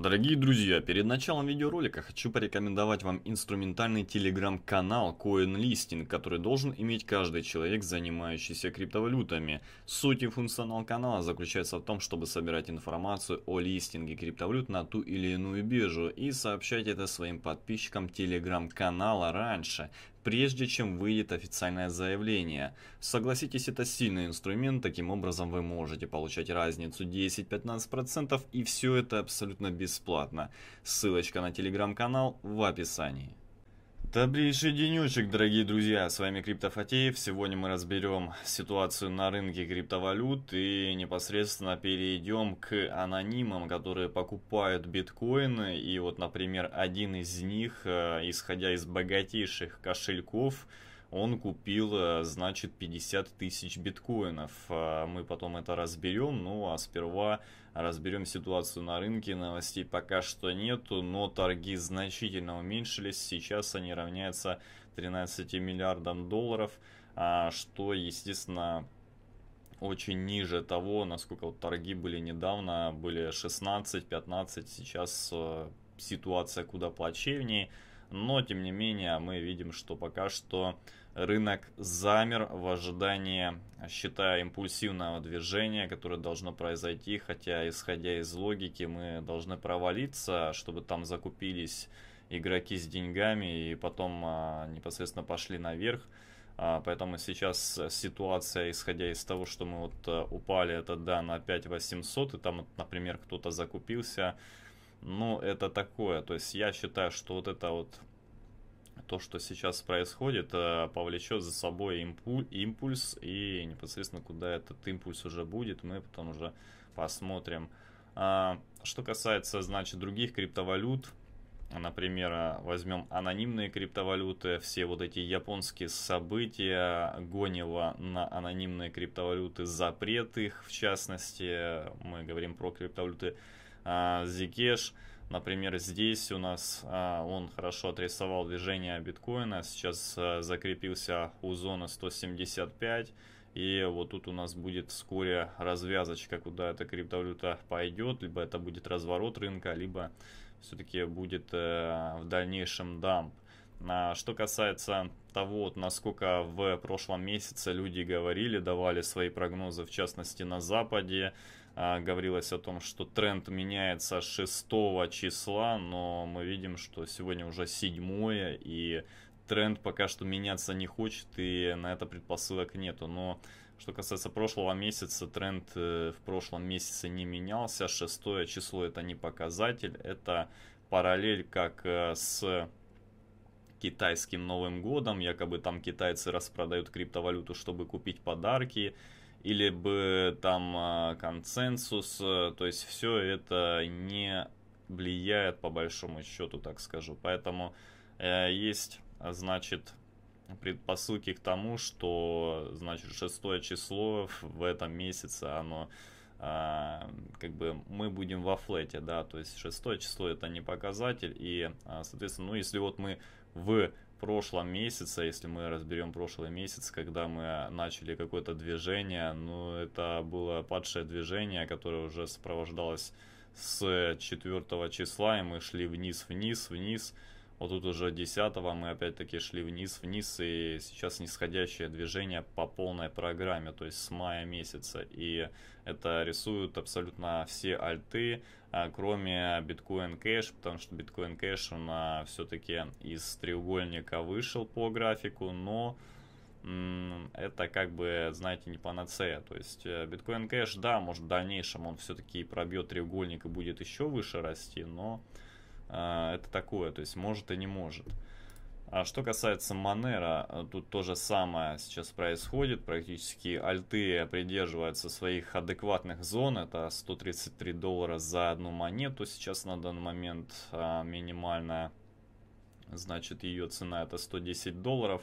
Дорогие друзья, перед началом видеоролика хочу порекомендовать вам инструментальный телеграм-канал CoinListing, который должен иметь каждый человек, занимающийся криптовалютами. Суть и функционал канала заключается в том, чтобы собирать информацию о листинге криптовалют на ту или иную биржу и сообщать это своим подписчикам телеграм-канала раньше прежде чем выйдет официальное заявление. Согласитесь, это сильный инструмент, таким образом вы можете получать разницу 10-15% и все это абсолютно бесплатно. Ссылочка на телеграм-канал в описании. Добрейший денечек, дорогие друзья, с вами Крипто Криптофатеев. Сегодня мы разберем ситуацию на рынке криптовалют и непосредственно перейдем к анонимам, которые покупают биткоины. И вот, например, один из них, э, исходя из богатейших кошельков, он купил, э, значит, 50 тысяч биткоинов. Э, мы потом это разберем, ну а сперва разберем ситуацию на рынке. Новостей пока что нету, но торги значительно уменьшились. Сейчас они равняются 13 миллиардам долларов, а, что, естественно, очень ниже того, насколько вот торги были недавно, были 16-15, сейчас э, ситуация куда плачевнее но тем не менее мы видим, что пока что рынок замер в ожидании, считая импульсивного движения, которое должно произойти, хотя исходя из логики мы должны провалиться, чтобы там закупились игроки с деньгами и потом а, непосредственно пошли наверх. А, поэтому сейчас ситуация, исходя из того, что мы вот а, упали, это да, на 5800, и там, например, кто-то закупился, но ну, это такое. То есть я считаю, что вот это вот то, что сейчас происходит, э, повлечет за собой импульс, и непосредственно куда этот импульс уже будет, мы потом уже посмотрим. А, что касается, значит, других криптовалют, например, возьмем анонимные криптовалюты, все вот эти японские события, гонило на анонимные криптовалюты, запрет их, в частности, мы говорим про криптовалюты а, Зигеш, например, здесь у нас а, он хорошо отрисовал движение биткоина, сейчас а, закрепился у зоны 175. И вот тут у нас будет вскоре развязочка, куда эта криптовалюта пойдет. Либо это будет разворот рынка, либо все-таки будет э, в дальнейшем дамп. Что касается того, насколько в прошлом месяце люди говорили, давали свои прогнозы, в частности на Западе, а, говорилось о том, что тренд меняется 6 числа, но мы видим, что сегодня уже 7 и тренд пока что меняться не хочет, и на это предпосылок нету. Но что касается прошлого месяца, тренд э, в прошлом месяце не менялся. Шестое число это не показатель, это параллель как э, с китайским Новым годом. Якобы там китайцы распродают криптовалюту, чтобы купить подарки или бы там а, консенсус, э, то есть все это не влияет по большому счету, так скажу. Поэтому э, есть, значит, предпосылки к тому, что, значит, шестое число в этом месяце, оно а, как бы мы будем во флете, да, то есть шестое число это не показатель, и, а, соответственно, ну, если вот мы в прошлом месяце, если мы разберем прошлый месяц, когда мы начали какое-то движение, ну, это было падшее движение, которое уже сопровождалось с 4 числа, и мы шли вниз, вниз, вниз, вот тут уже 10 го мы опять-таки шли вниз-вниз, и сейчас нисходящее движение по полной программе, то есть с мая месяца. И это рисуют абсолютно все альты, а, кроме Bitcoin Cash, потому что Bitcoin Cash, он все-таки из треугольника вышел по графику, но это как бы, знаете, не панацея. То есть Bitcoin э, Cash, да, может в дальнейшем он все-таки пробьет треугольник и будет еще выше расти, но а, это такое, то есть может и не может. А что касается Манера, тут то же самое сейчас происходит. Практически альты придерживаются своих адекватных зон. Это 133 доллара за одну монету сейчас на данный момент а, минимальная. Значит, ее цена это 110 долларов.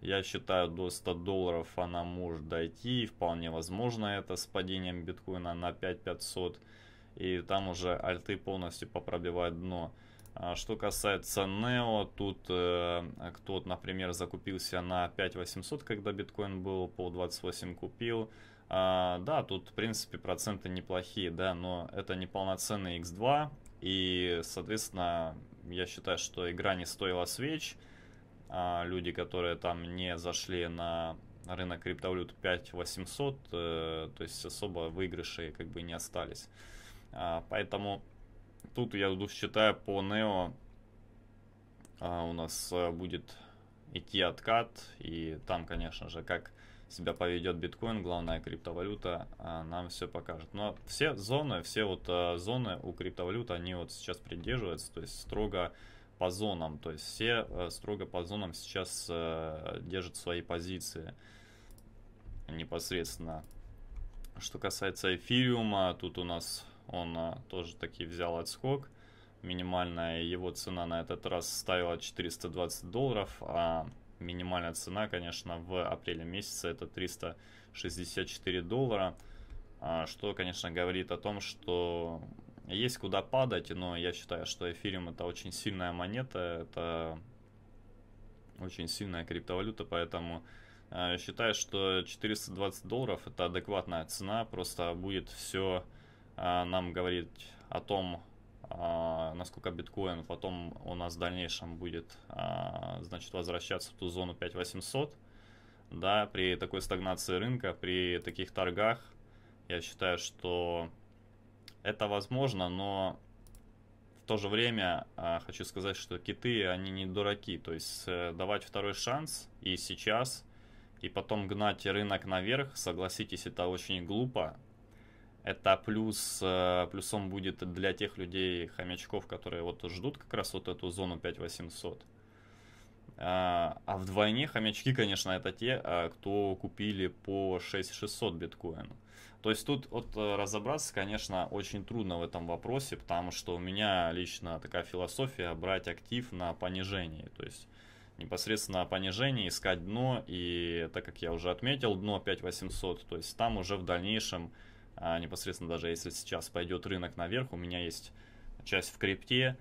Я считаю, до 100 долларов она может дойти. Вполне возможно это с падением биткоина на 5500 долларов и там уже альты полностью попробивают дно. А, что касается Neo, тут э, кто-то, например, закупился на 5800, когда биткоин был, по 28 купил. А, да, тут, в принципе, проценты неплохие, да, но это не полноценный X2, и, соответственно, я считаю, что игра не стоила свеч. А люди, которые там не зашли на рынок криптовалют 5800, э, то есть особо выигрышей как бы не остались. А, поэтому тут я считаю по Нео а, у нас э, будет идти откат. И там, конечно же, как себя поведет биткоин, главная криптовалюта, а, нам все покажет. Но все зоны, все вот э, зоны у криптовалют, они вот сейчас придерживаются, то есть строго по зонам, то есть все э, строго по зонам сейчас держат свои позиции непосредственно. Что касается эфириума, тут у нас он а, тоже таки взял отскок. Минимальная его цена на этот раз ставила 420 долларов, а минимальная цена, конечно, в апреле месяце это 364 доллара, а, что, конечно, говорит о том, что есть куда падать, но я считаю, что эфириум это очень сильная монета, это очень сильная криптовалюта, поэтому а, считаю, что 420 долларов это адекватная цена, просто будет все а, нам говорит о том, а, насколько биткоин потом у нас в дальнейшем будет а, значит, возвращаться в ту зону 5800. Да, при такой стагнации рынка, при таких торгах, я считаю, что это возможно, но в то же время хочу сказать, что киты, они не дураки. То есть э, давать второй шанс и сейчас, и потом гнать рынок наверх, согласитесь, это очень глупо. Это плюс, э, плюсом будет для тех людей, хомячков, которые вот ждут как раз вот эту зону 5800. А, а вдвойне хомячки, конечно, это те, а, кто купили по 6600 биткоин. То есть тут вот э, разобраться, конечно, очень трудно в этом вопросе, потому что у меня лично такая философия брать актив на понижении. То есть непосредственно понижение, искать дно, и так как я уже отметил, дно 5800, то есть там уже в дальнейшем а, непосредственно даже если сейчас пойдет рынок наверх, у меня есть часть в крипте,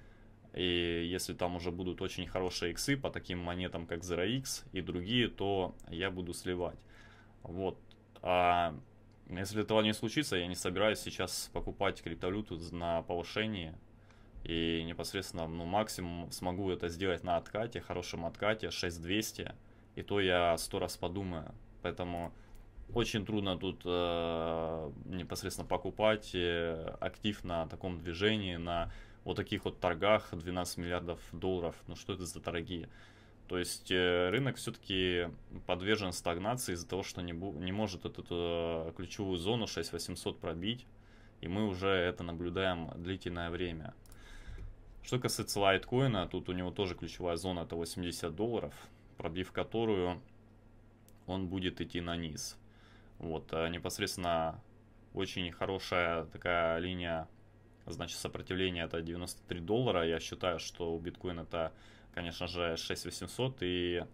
и если там уже будут очень хорошие иксы по таким монетам, как ZeroX и другие, то я буду сливать. Вот. А если этого не случится, я не собираюсь сейчас покупать криптовалюту на повышении. И непосредственно, ну, максимум смогу это сделать на откате, хорошем откате, 6200. И то я сто раз подумаю. Поэтому очень трудно тут э, непосредственно покупать э, актив на таком движении, на вот таких вот торгах 12 миллиардов долларов. Ну что это за торги? То есть э, рынок все-таки подвержен стагнации из-за того, что не, бу не может эту, эту ключевую зону 6800 пробить. И мы уже это наблюдаем длительное время. Что касается лайткоина, тут у него тоже ключевая зона это 80 долларов, пробив которую он будет идти на низ. Вот, а непосредственно очень хорошая такая линия, значит, сопротивления это 93 доллара. Я считаю, что у биткоина это, конечно же, 6800 и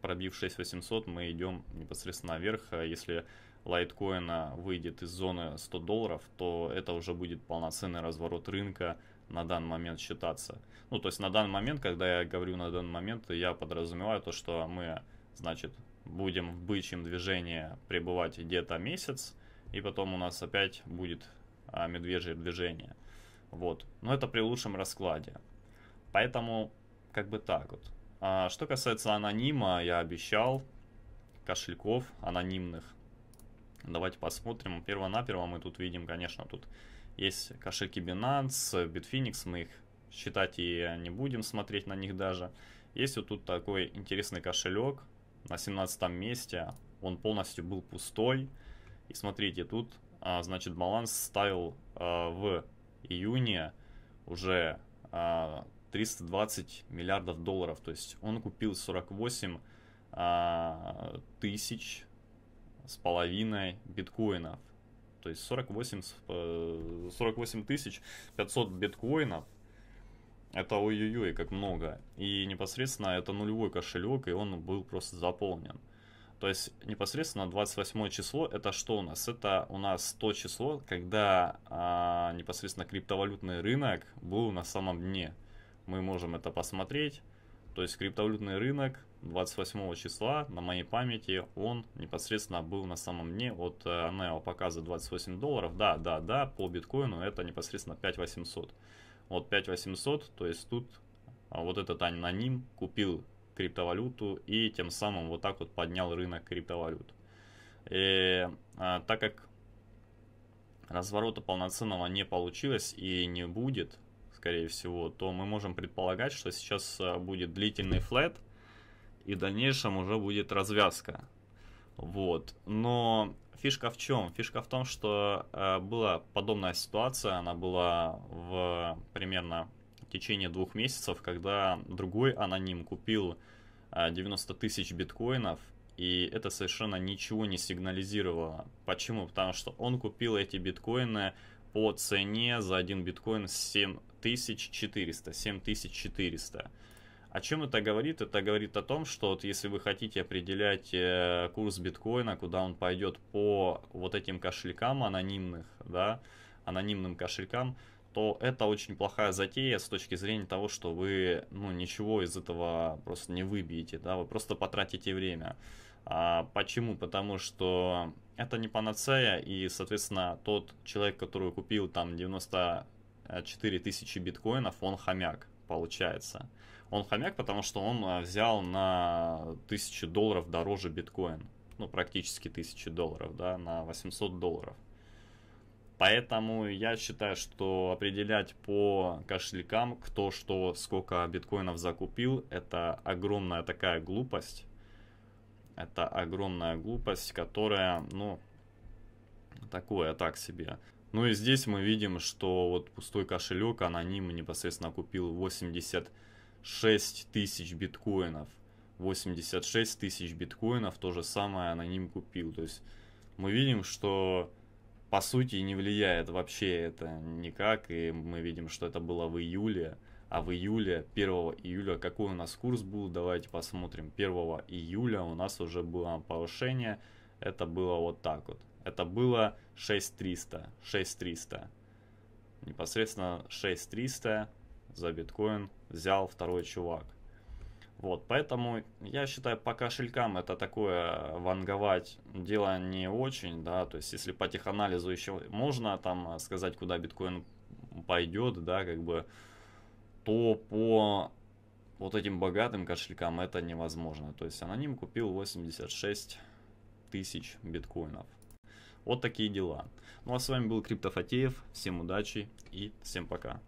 пробив 6800 мы идем непосредственно вверх. А если лайткоина выйдет из зоны 100 долларов, то это уже будет полноценный разворот рынка на данный момент считаться. Ну, то есть на данный момент, когда я говорю на данный момент, я подразумеваю то, что мы, значит, будем в бычьем движении пребывать где-то месяц, и потом у нас опять будет а, медвежье движение. Вот. Но это при лучшем раскладе. Поэтому как бы так вот. А, что касается анонима, я обещал кошельков анонимных. Давайте посмотрим. Первонаперво мы тут видим, конечно, тут есть кошельки Binance, Bitfinex, мы их считать и не будем смотреть на них даже. Есть вот тут такой интересный кошелек, на 17 месте. Он полностью был пустой. И смотрите, тут, а, значит, баланс ставил а, в июне уже а, 320 миллиардов долларов. То есть он купил 48 а, тысяч с половиной биткоинов. То есть 48, 48 э, тысяч 500 биткоинов это ой-ой-ой, как много. И непосредственно это нулевой кошелек, и он был просто заполнен. То есть непосредственно 28 число это что у нас? Это у нас то число, когда а, непосредственно криптовалютный рынок был на самом дне. Мы можем это посмотреть. То есть криптовалютный рынок 28 числа на моей памяти он непосредственно был на самом дне от Нео показа 28 долларов. Да, да, да, по биткоину это непосредственно 5800. Вот 5800, то есть тут а, вот этот аноним купил криптовалюту и тем самым вот так вот поднял рынок криптовалют. И, а, так как разворота полноценного не получилось и не будет, скорее всего, то мы можем предполагать, что сейчас а, будет длительный флет и в дальнейшем уже будет развязка. Вот. Но фишка в чем? Фишка в том, что э, была подобная ситуация, она была в примерно в течение двух месяцев, когда другой аноним купил э, 90 тысяч биткоинов, и это совершенно ничего не сигнализировало. Почему? Потому что он купил эти биткоины по цене за один биткоин 7400, 7400. О чем это говорит? Это говорит о том, что вот если вы хотите определять э, курс биткоина, куда он пойдет по вот этим кошелькам анонимных, да, анонимным кошелькам, то это очень плохая затея с точки зрения того, что вы ну, ничего из этого просто не выбьете, да, вы просто потратите время. А почему? Потому что это не панацея, и, соответственно, тот человек, который купил там 94 тысячи биткоинов, он хомяк получается. Он хомяк, потому что он а, взял на тысячу долларов дороже биткоин. Ну, практически тысячу долларов, да, на 800 долларов. Поэтому я считаю, что определять по кошелькам, кто что, сколько биткоинов закупил, это огромная такая глупость. Это огромная глупость, которая, ну, такое так себе. Ну и здесь мы видим, что вот пустой кошелек аноним непосредственно купил 86 тысяч биткоинов. 86 тысяч биткоинов то же самое аноним купил. То есть мы видим, что по сути не влияет вообще это никак. И мы видим, что это было в июле. А в июле, 1 июля, какой у нас курс был, давайте посмотрим. 1 июля у нас уже было повышение. Это было вот так вот это было 6300. 6300. Непосредственно 6300 за биткоин взял второй чувак. Вот, поэтому я считаю, по кошелькам это такое э, ванговать дело не очень, да, то есть если по теханализу еще можно там э, сказать, куда биткоин пойдет, да, как бы, то по вот этим богатым кошелькам это невозможно. То есть аноним купил 86 тысяч биткоинов. Вот такие дела. Ну а с вами был Криптофатеев. Всем удачи и всем пока.